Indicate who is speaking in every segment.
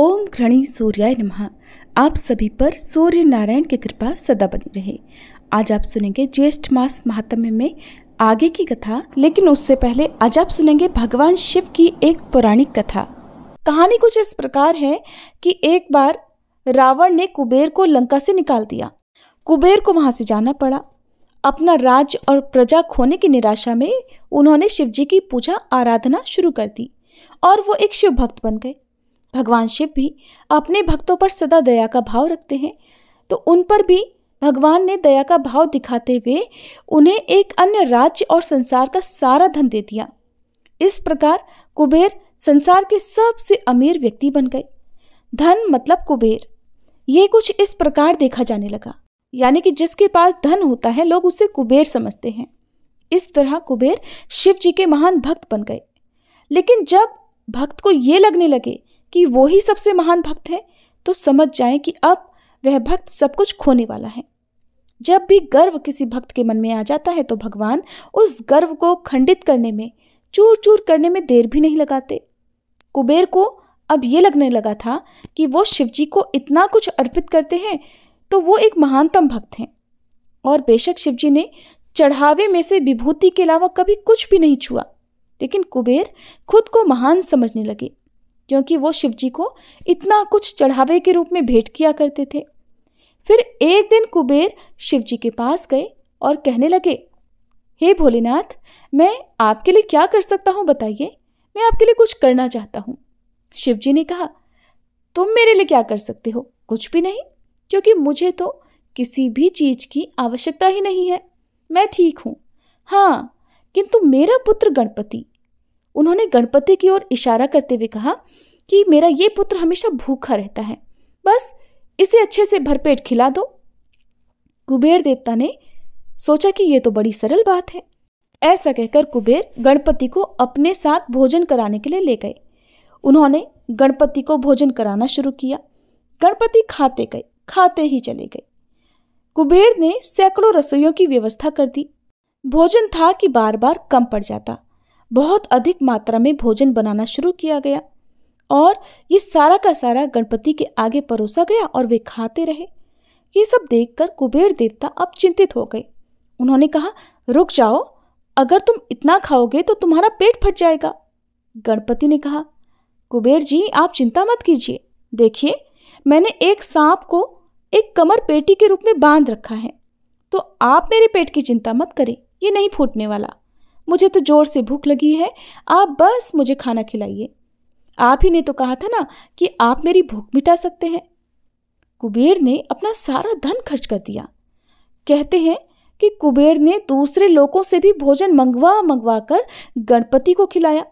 Speaker 1: ओम घृणी सूर्याय नमः आप सभी पर सूर्य नारायण की कृपा सदा बनी रहे आज आप सुनेंगे ज्येष्ठ मास महात्म्य में आगे की कथा लेकिन उससे पहले आज आप सुनेंगे भगवान शिव की एक पौराणिक कथा कहानी कुछ इस प्रकार है कि एक बार रावण ने कुबेर को लंका से निकाल दिया कुबेर को वहां से जाना पड़ा अपना राज्य और प्रजा खोने की निराशा में उन्होंने शिव जी की पूजा आराधना शुरू कर दी और वो एक शिव भक्त बन गए भगवान शिव भी अपने भक्तों पर सदा दया का भाव रखते हैं तो उन पर भी भगवान ने दया का भाव दिखाते हुए उन्हें एक अन्य राज्य और संसार का सारा धन दे दिया इस प्रकार कुबेर संसार के सबसे अमीर व्यक्ति बन गए धन मतलब कुबेर ये कुछ इस प्रकार देखा जाने लगा यानी कि जिसके पास धन होता है लोग उसे कुबेर समझते हैं इस तरह कुबेर शिव जी के महान भक्त बन गए लेकिन जब भक्त को ये लगने लगे कि वो ही सबसे महान भक्त है तो समझ जाएं कि अब वह भक्त सब कुछ खोने वाला है जब भी गर्व किसी भक्त के मन में आ जाता है तो भगवान उस गर्व को खंडित करने में चूर चूर करने में देर भी नहीं लगाते कुबेर को अब ये लगने लगा था कि वो शिवजी को इतना कुछ अर्पित करते हैं तो वो एक महानतम भक्त हैं और बेशक शिवजी ने चढ़ावे में से विभूति के अलावा कभी कुछ भी नहीं छुआ लेकिन कुबेर खुद को महान समझने लगे क्योंकि वो शिवजी को इतना कुछ चढ़ावे के रूप में भेंट किया करते थे फिर एक दिन कुबेर शिवजी के पास गए और कहने लगे हे hey भोलेनाथ मैं आपके लिए क्या कर सकता हूँ बताइए मैं आपके लिए कुछ करना चाहता हूँ जी ने कहा तुम मेरे लिए क्या कर सकते हो कुछ भी नहीं क्योंकि मुझे तो किसी भी चीज़ की आवश्यकता ही नहीं है मैं ठीक हूँ हाँ किंतु मेरा पुत्र गणपति उन्होंने गणपति की ओर इशारा करते हुए कहा कि मेरा ये पुत्र हमेशा भूखा रहता है बस इसे अच्छे से भरपेट खिला दो कुबेर देवता ने सोचा कि ये तो बड़ी सरल बात है ऐसा कहकर कुबेर गणपति को अपने साथ भोजन कराने के लिए ले गए उन्होंने गणपति को भोजन कराना शुरू किया गणपति खाते गए खाते ही चले गए कुबेर ने सैकड़ों रसोइयों की व्यवस्था कर दी भोजन था कि बार बार कम पड़ जाता बहुत अधिक मात्रा में भोजन बनाना शुरू किया गया और ये सारा का सारा गणपति के आगे परोसा गया और वे खाते रहे ये सब देखकर कुबेर देवता अब चिंतित हो गए उन्होंने कहा रुक जाओ अगर तुम इतना खाओगे तो तुम्हारा पेट फट जाएगा गणपति ने कहा कुबेर जी आप चिंता मत कीजिए देखिए मैंने एक सांप को एक कमर पेटी के रूप में बांध रखा है तो आप मेरे पेट की चिंता मत करें ये नहीं फूटने वाला मुझे तो ज़ोर से भूख लगी है आप बस मुझे खाना खिलाइए आप ही ने तो कहा था ना कि आप मेरी भूख मिटा सकते हैं कुबेर ने अपना सारा धन खर्च कर दिया कहते हैं कि कुबेर ने दूसरे लोगों से भी भोजन मंगवा मंगवा कर गणपति को खिलाया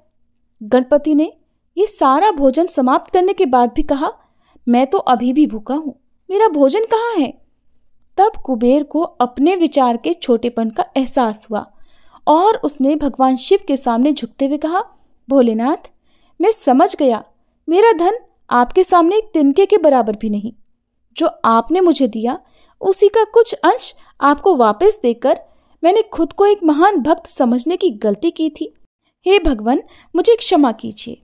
Speaker 1: गणपति ने ये सारा भोजन समाप्त करने के बाद भी कहा मैं तो अभी भी भूखा हूँ मेरा भोजन कहाँ है तब कुबेर को अपने विचार के छोटेपन का एहसास हुआ और उसने भगवान शिव के सामने झुकते हुए कहा भोलेनाथ मैं समझ गया मेरा धन आपके सामने एक तिनके के बराबर भी नहीं जो आपने मुझे दिया उसी का कुछ अंश आपको वापस देकर मैंने खुद को एक महान भक्त समझने की गलती की थी हे भगवान मुझे क्षमा कीजिए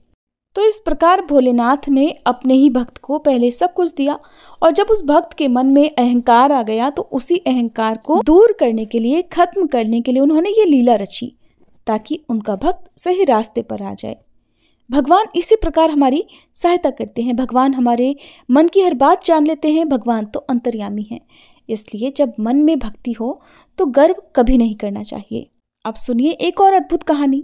Speaker 1: तो इस प्रकार भोलेनाथ ने अपने ही भक्त को पहले सब कुछ दिया और जब उस भक्त के मन में अहंकार आ गया तो उसी अहंकार को दूर करने के लिए खत्म करने के लिए उन्होंने ये लीला रची ताकि उनका भक्त सही रास्ते पर आ जाए भगवान इसी प्रकार हमारी सहायता करते हैं भगवान हमारे मन की हर बात जान लेते हैं भगवान तो अंतर्यामी हैं इसलिए जब मन में भक्ति हो तो गर्व कभी नहीं करना चाहिए अब सुनिए एक और अद्भुत कहानी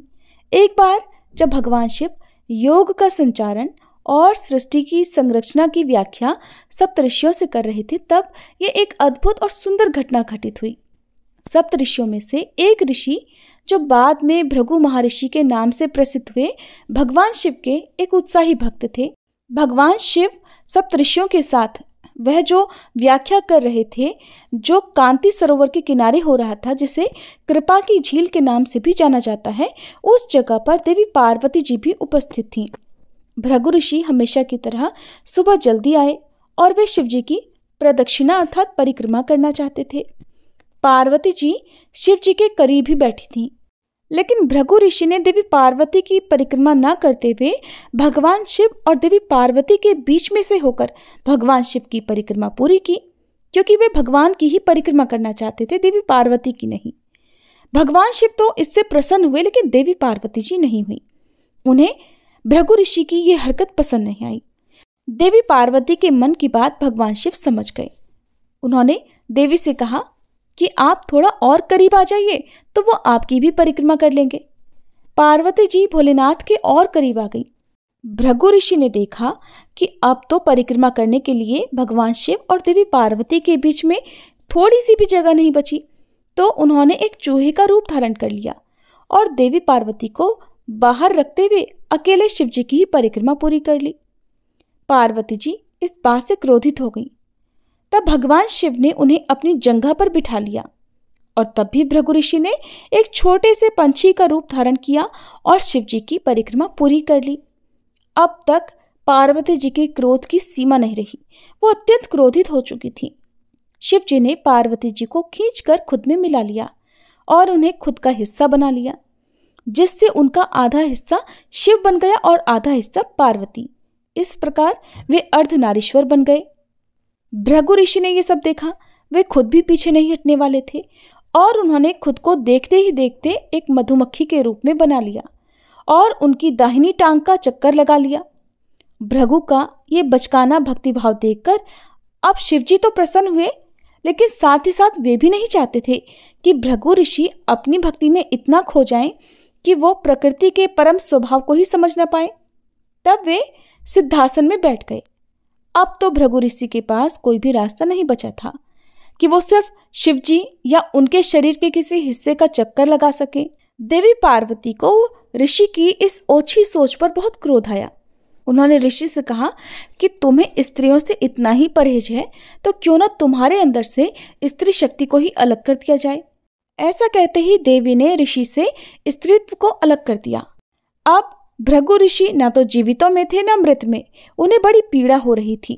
Speaker 1: एक बार जब भगवान शिव योग का संचारण और सृष्टि की संरचना की व्याख्या सप्तऋषियों से कर रहे थे तब ये एक अद्भुत और सुंदर घटना घटित हुई सप्तऋषियों में से एक ऋषि जो बाद में भृगु महर्षि के नाम से प्रसिद्ध हुए भगवान शिव के एक उत्साही भक्त थे भगवान शिव सप्तऋषियों के साथ वह जो व्याख्या कर रहे थे जो कांति सरोवर के किनारे हो रहा था जिसे कृपा की झील के नाम से भी जाना जाता है उस जगह पर देवी पार्वती जी भी उपस्थित थी भृगु ऋषि हमेशा की तरह सुबह जल्दी आए और वे शिव जी की प्रदक्षिणा अर्थात परिक्रमा करना चाहते थे पार्वती जी शिव जी के करीब ही बैठी थीं लेकिन भृगु ऋषि ने देवी पार्वती की परिक्रमा न करते हुए भगवान शिव और देवी पार्वती के बीच में से होकर भगवान शिव की परिक्रमा पूरी की क्योंकि वे भगवान की ही परिक्रमा करना चाहते थे देवी पार्वती की नहीं भगवान शिव तो इससे प्रसन्न हुए लेकिन देवी पार्वती जी नहीं हुई उन्हें भृगु ऋषि की ये हरकत पसंद नहीं आई देवी पार्वती के मन की बात भगवान शिव समझ गए उन्होंने देवी से कहा कि आप थोड़ा और करीब आ जाइए तो वो आपकी भी परिक्रमा कर लेंगे पार्वती जी भोलेनाथ के और करीब आ गई भृगु ऋषि ने देखा कि अब तो परिक्रमा करने के लिए भगवान शिव और देवी पार्वती के बीच में थोड़ी सी भी जगह नहीं बची तो उन्होंने एक चूहे का रूप धारण कर लिया और देवी पार्वती को बाहर रखते हुए अकेले शिव जी की ही परिक्रमा पूरी कर ली पार्वती जी इस बात से क्रोधित हो गईं तब भगवान शिव ने उन्हें अपनी जंगा पर बिठा लिया और तब भी भृगु ऋषि ने एक छोटे से पंछी का रूप धारण किया और शिव जी की परिक्रमा पूरी कर ली अब तक पार्वती जी के क्रोध की सीमा नहीं रही वो अत्यंत क्रोधित हो चुकी थी शिव जी ने पार्वती जी को खींचकर खुद में मिला लिया और उन्हें खुद का हिस्सा बना लिया जिससे उनका आधा हिस्सा शिव बन गया और आधा हिस्सा पार्वती इस प्रकार वे अर्धनारीश्वर बन गए भृगु ऋषि ने ये सब देखा वे खुद भी पीछे नहीं हटने वाले थे और उन्होंने खुद को देखते ही देखते एक मधुमक्खी के रूप में बना लिया और उनकी दाहिनी टांग का चक्कर लगा लिया भृगु का ये बचकाना भक्तिभाव देखकर अब शिवजी तो प्रसन्न हुए लेकिन साथ ही साथ वे भी नहीं चाहते थे कि भृगु ऋषि अपनी भक्ति में इतना खो जाएं कि वो प्रकृति के परम स्वभाव को ही समझ ना पाए तब वे सिद्धासन में बैठ गए अब तो भृगु ऋषि के पास कोई भी रास्ता नहीं बचा था कि वो सिर्फ शिवजी या उनके शरीर के किसी हिस्से का चक्कर लगा सके देवी पार्वती को ऋषि की इस ओछी सोच पर बहुत क्रोध आया उन्होंने ऋषि से कहा कि तुम्हें स्त्रियों से इतना ही परहेज है तो क्यों ना तुम्हारे अंदर से स्त्री शक्ति को ही अलग कर दिया जाए ऐसा कहते ही देवी ने ऋषि से स्त्रीत्व को अलग कर दिया अब भृगु ऋषि न तो जीवितों में थे न मृत में उन्हें बड़ी पीड़ा हो रही थी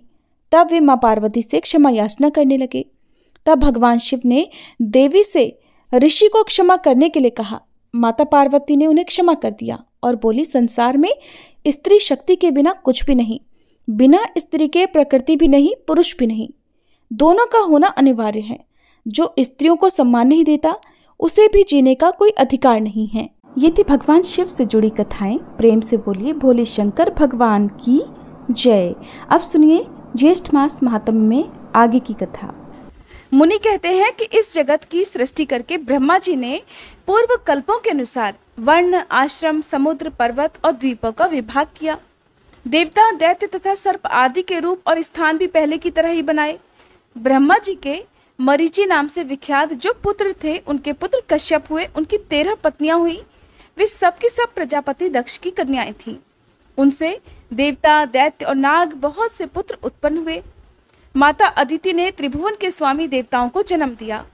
Speaker 1: तब वे माँ पार्वती से क्षमा याचना करने लगे तब भगवान शिव ने देवी से ऋषि को क्षमा करने के लिए कहा माता पार्वती ने उन्हें क्षमा कर दिया और बोली संसार में स्त्री शक्ति के बिना कुछ भी नहीं बिना स्त्री के प्रकृति भी नहीं पुरुष भी नहीं दोनों का होना अनिवार्य है जो स्त्रियों को सम्मान नहीं देता उसे भी जीने का कोई अधिकार नहीं है ये थी भगवान शिव से जुड़ी कथाएं प्रेम से बोलिए भोले शंकर भगवान की जय अब सुनिए ज्येष्ठ मास महात्म में आगे की कथा मुनि कहते हैं कि इस जगत की सृष्टि करके ब्रह्मा जी ने पूर्व कल्पों के अनुसार वर्ण आश्रम समुद्र पर्वत और द्वीपों का विभाग किया देवता दैत्य तथा सर्प आदि के रूप और स्थान भी पहले की तरह ही बनाए ब्रह्मा जी के मरीची नाम से विख्यात जो पुत्र थे उनके पुत्र कश्यप हुए उनकी तेरह पत्नियां हुई वे सब की सब प्रजापति दक्ष की कन्याएं थीं उनसे देवता दैत्य और नाग बहुत से पुत्र उत्पन्न हुए माता अदिति ने त्रिभुवन के स्वामी देवताओं को जन्म दिया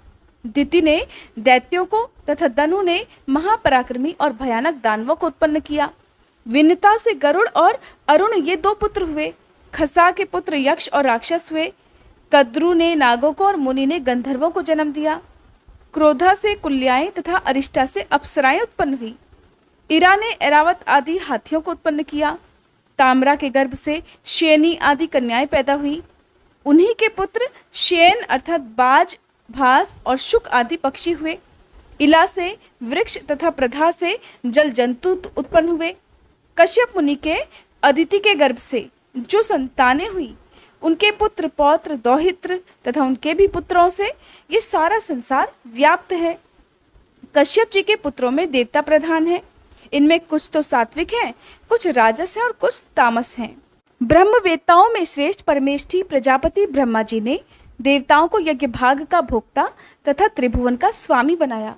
Speaker 1: दिति ने दैत्यों को तथा दनु ने महापराक्रमी और भयानक दानवों को उत्पन्न किया विन्नता से गरुड़ और अरुण ये दो पुत्र हुए खसा के पुत्र यक्ष और राक्षस हुए कद्रु ने नागों को और मुनि ने गंधर्वों को जन्म दिया क्रोधा से कुल्याएं तथा अरिष्टा से अप्सराएं उत्पन्न हुई ईरा ने एरावत आदि हाथियों को उत्पन्न किया तामरा के गर्भ से शेनी आदि कन्याएं पैदा हुई उन्हीं के पुत्र शेन अर्थात बाज भास और शुक आदि पक्षी हुए इला से वृक्ष तथा प्रधा से जल जंतु उत्पन्न हुए कश्यप मुनि के अदिति के गर्भ से जो संतानें हुई उनके पुत्र पौत्र दौहित्र तथा उनके भी पुत्रों से ये सारा संसार व्याप्त है कश्यप जी के पुत्रों में देवता प्रधान है इनमें कुछ तो सात्विक हैं कुछ राजस हैं और कुछ तामस हैं ब्रह्म वेताओं में श्रेष्ठ परमेष्ठी प्रजापति ब्रह्मा जी ने देवताओं को यज्ञ भाग का भोक्ता तथा त्रिभुवन का स्वामी बनाया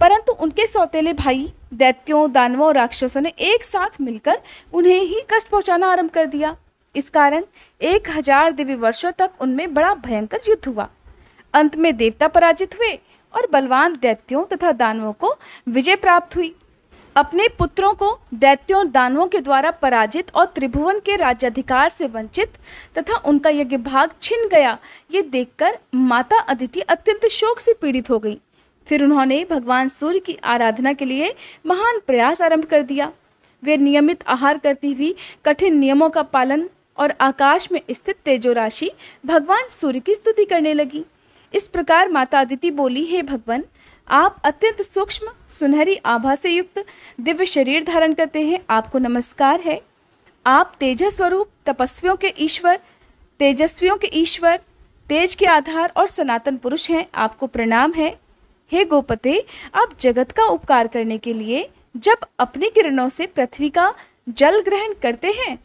Speaker 1: परंतु उनके सौतेले भाई दैत्यों दानवों और राक्षसों ने एक साथ मिलकर उन्हें ही कष्ट पहुंचाना आरंभ कर दिया इस कारण एक हजार दिव्य वर्षों तक उनमें बड़ा भयंकर युद्ध हुआ अंत में देवता पराजित हुए और बलवान दैत्यों तथा दानवों को विजय प्राप्त हुई अपने पुत्रों को दैत्यों दानवों के द्वारा पराजित और त्रिभुवन के राज्याधिकार से वंचित तथा उनका यज्ञ भाग छिन गया ये देखकर माता अदिति अत्यंत शोक से पीड़ित हो गई फिर उन्होंने भगवान सूर्य की आराधना के लिए महान प्रयास आरंभ कर दिया वे नियमित आहार करती हुई कठिन नियमों का पालन और आकाश में स्थित तेजो राशि भगवान सूर्य की स्तुति करने लगी इस प्रकार माता अदिति बोली हे भगवान आप अत्यंत सूक्ष्म सुनहरी आभा से युक्त दिव्य शरीर धारण करते हैं आपको नमस्कार है आप तेजस स्वरूप तपस्वियों के ईश्वर तेजस्वियों के ईश्वर तेज के आधार और सनातन पुरुष हैं आपको प्रणाम है हे गोपते आप जगत का उपकार करने के लिए जब अपनी किरणों से पृथ्वी का जल ग्रहण करते हैं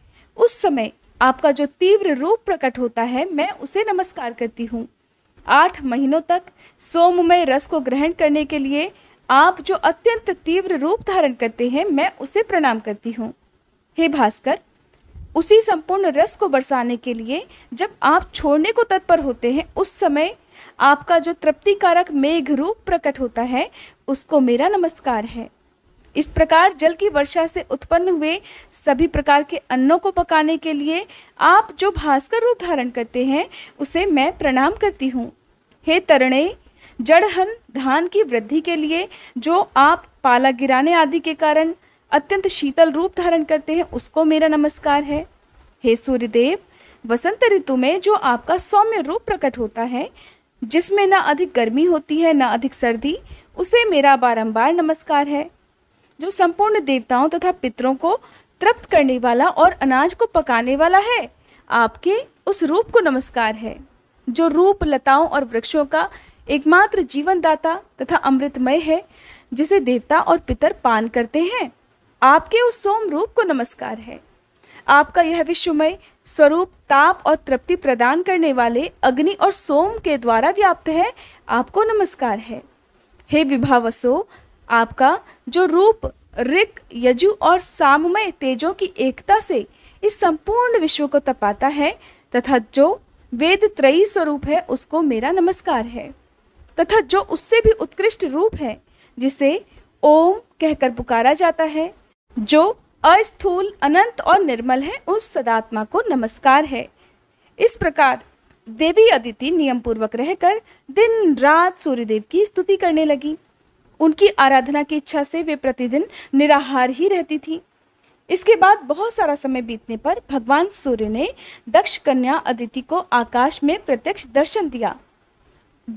Speaker 1: उस समय आपका जो तीव्र रूप प्रकट होता है मैं उसे नमस्कार करती हूँ आठ महीनों तक सोममय रस को ग्रहण करने के लिए आप जो अत्यंत तीव्र रूप धारण करते हैं मैं उसे प्रणाम करती हूँ हे भास्कर उसी संपूर्ण रस को बरसाने के लिए जब आप छोड़ने को तत्पर होते हैं उस समय आपका जो तृप्तिकारक मेघ रूप प्रकट होता है उसको मेरा नमस्कार है इस प्रकार जल की वर्षा से उत्पन्न हुए सभी प्रकार के अन्नों को पकाने के लिए आप जो भास्कर रूप धारण करते हैं उसे मैं प्रणाम करती हूँ हे तरणे जड़हन धान की वृद्धि के लिए जो आप पाला गिराने आदि के कारण अत्यंत शीतल रूप धारण करते हैं उसको मेरा नमस्कार है हे सूर्यदेव वसंत ऋतु में जो आपका सौम्य रूप प्रकट होता है जिसमें ना अधिक गर्मी होती है ना अधिक सर्दी उसे मेरा बारंबार नमस्कार है जो संपूर्ण देवताओं तथा पितरों को तृप्त करने वाला और अनाज को पकाने वाला है आपके उस रूप को नमस्कार है जो रूप लताओं और वृक्षों का एकमात्र जीवनदाता तथा अमृतमय है जिसे देवता और पितर पान करते हैं आपके उस सोम रूप को नमस्कार है आपका यह विश्वमय स्वरूप ताप और तृप्ति प्रदान करने वाले अग्नि और सोम के द्वारा व्याप्त है आपको नमस्कार है हे विभावसो आपका जो रूप ऋक यजु और साममय तेजों की एकता से इस संपूर्ण विश्व को तपाता है तथा जो वेद त्रयी स्वरूप है उसको मेरा नमस्कार है तथा जो उससे भी उत्कृष्ट रूप है जिसे ओम कहकर पुकारा जाता है जो अस्थूल अनंत और निर्मल है उस सदात्मा को नमस्कार है इस प्रकार देवी अदिति नियम पूर्वक रहकर दिन रात सूर्यदेव की स्तुति करने लगी उनकी आराधना की इच्छा से वे प्रतिदिन निराहार ही रहती थी इसके बाद बहुत सारा समय बीतने पर भगवान सूर्य ने दक्ष कन्या अदिति को आकाश में प्रत्यक्ष दर्शन दिया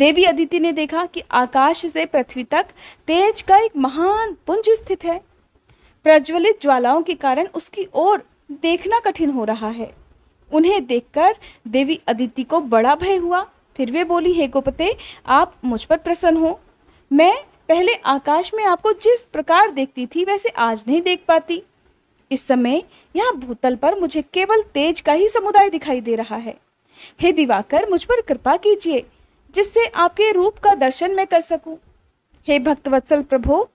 Speaker 1: देवी अदिति ने देखा कि आकाश से पृथ्वी तक तेज का एक महान पुंज स्थित है प्रज्वलित ज्वालाओं के कारण उसकी ओर देखना कठिन हो रहा है उन्हें देखकर देवी अदिति को बड़ा भय हुआ फिर वे बोली हे गोपते आप मुझ पर प्रसन्न हो मैं पहले आकाश में आपको जिस प्रकार देखती थी वैसे आज नहीं देख पाती इस समय यहाँ भूतल पर मुझे केवल तेज का ही समुदाय दिखाई दे रहा है हे दिवाकर मुझ पर कृपा कीजिए जिससे आपके रूप का दर्शन मैं कर सकूं। हे भक्तवत्सल प्रभो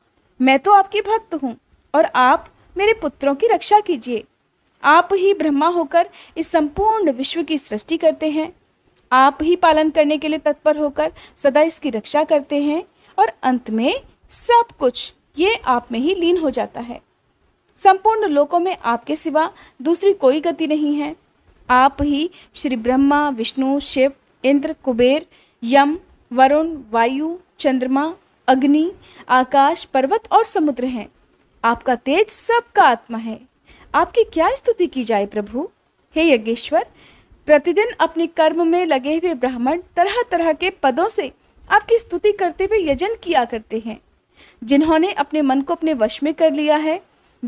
Speaker 1: मैं तो आपकी भक्त हूँ और आप मेरे पुत्रों की रक्षा कीजिए आप ही ब्रह्मा होकर इस संपूर्ण विश्व की सृष्टि करते हैं आप ही पालन करने के लिए तत्पर होकर सदा इसकी रक्षा करते हैं और अंत में सब कुछ ये आप में ही लीन हो जाता है संपूर्ण लोकों में आपके सिवा दूसरी कोई गति नहीं है आप ही श्री ब्रह्मा विष्णु शिव इंद्र कुबेर यम वरुण वायु चंद्रमा अग्नि आकाश पर्वत और समुद्र हैं आपका तेज सबका आत्मा है आपकी क्या स्तुति की जाए प्रभु हे यज्ञेश्वर प्रतिदिन अपने कर्म में लगे हुए ब्राह्मण तरह तरह के पदों से आपकी स्तुति करते हुए यजन किया करते हैं जिन्होंने अपने मन को अपने वश में कर लिया है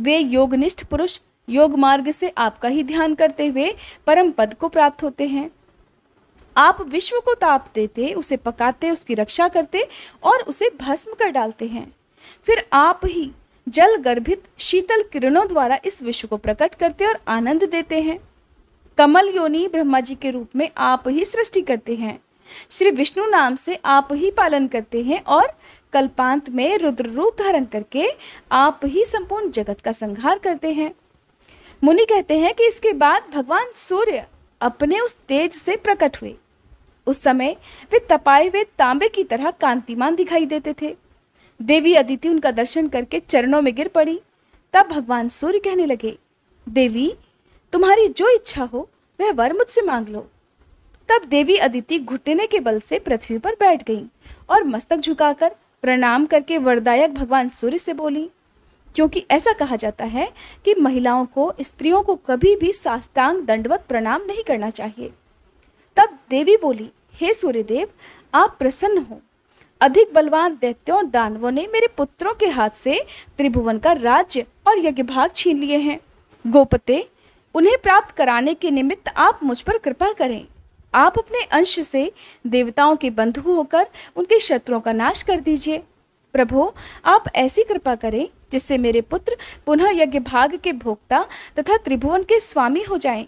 Speaker 1: वे योगनिष्ठ पुरुष योग मार्ग से आपका ही ध्यान करते हुए परम पद को प्राप्त होते हैं आप विश्व को ताप देते उसे पकाते उसकी रक्षा करते और उसे भस्म कर डालते हैं फिर आप ही जल गर्भित शीतल किरणों द्वारा इस विश्व को प्रकट करते और आनंद देते हैं कमल योनि ब्रह्मा जी के रूप में आप ही सृष्टि करते हैं श्री विष्णु नाम से आप ही पालन करते हैं और कल्पांत में रुद्र रूप धारण करके आप ही संपूर्ण जगत का संहार करते हैं मुनि कहते हैं कि इसके बाद भगवान सूर्य अपने उस तेज से प्रकट हुए उस समय वे तपाए हुए तांबे की तरह कांतिमान दिखाई देते थे देवी अदिति उनका दर्शन करके चरणों में गिर पड़ी तब भगवान सूर्य कहने लगे देवी तुम्हारी जो इच्छा हो वह वर मुझसे मांग लो तब देवी अदिति घुटने के बल से पृथ्वी पर बैठ गईं और मस्तक झुकाकर प्रणाम करके वरदायक भगवान सूर्य से बोली क्योंकि ऐसा कहा जाता है कि महिलाओं को स्त्रियों को कभी भी साष्टांग दंडवत प्रणाम नहीं करना चाहिए तब देवी बोली हे सूर्यदेव आप प्रसन्न हो अधिक बलवान दैत्यों और दानवों ने मेरे पुत्रों के हाथ से त्रिभुवन का राज्य और यज्ञ भाग छीन लिए हैं गोपते उन्हें प्राप्त कराने के निमित्त आप मुझ पर कृपा करें आप अपने अंश से देवताओं के बंधु होकर उनके शत्रुओं का नाश कर दीजिए प्रभो आप ऐसी कृपा करें जिससे मेरे पुत्र पुनः यज्ञ भाग के भोक्ता तथा त्रिभुवन के स्वामी हो जाएं।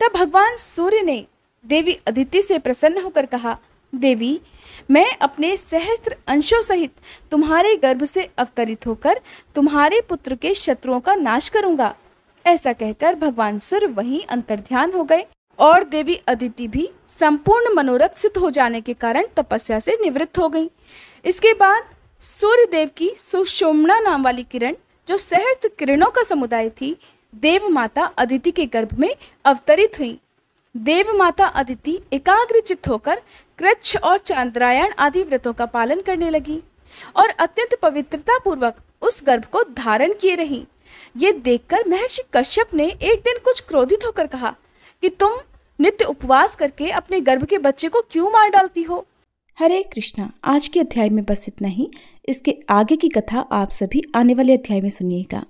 Speaker 1: तब भगवान सूर्य ने देवी अदिति से प्रसन्न होकर कहा देवी मैं अपने सहस्त्र अंशों सहित तुम्हारे गर्भ से अवतरित होकर तुम्हारे पुत्र के शत्रुओं का नाश करूंगा ऐसा कहकर भगवान सूर्य वहीं अंतर्ध्यान हो गए और देवी अदिति भी संपूर्ण मनोरथ सिद्ध हो जाने के कारण तपस्या से निवृत्त हो गई इसके बाद सूर्य देव की सुशोमणा नाम वाली किरण जो सहस्त्र किरणों का समुदाय थी देव माता अदिति के गर्भ में अवतरित हुई देव माता अदिति एकाग्रचित होकर कृच्छ और चंद्रायण आदि व्रतों का पालन करने लगी और अत्यंत पवित्रता पूर्वक उस गर्भ को धारण किए रही ये देखकर महर्षि कश्यप ने एक दिन कुछ क्रोधित होकर कहा कि तुम नित्य उपवास करके अपने गर्भ के बच्चे को क्यों मार डालती हो हरे कृष्णा आज के अध्याय में बस इतना ही इसके आगे की कथा आप सभी आने वाले अध्याय में सुनिएगा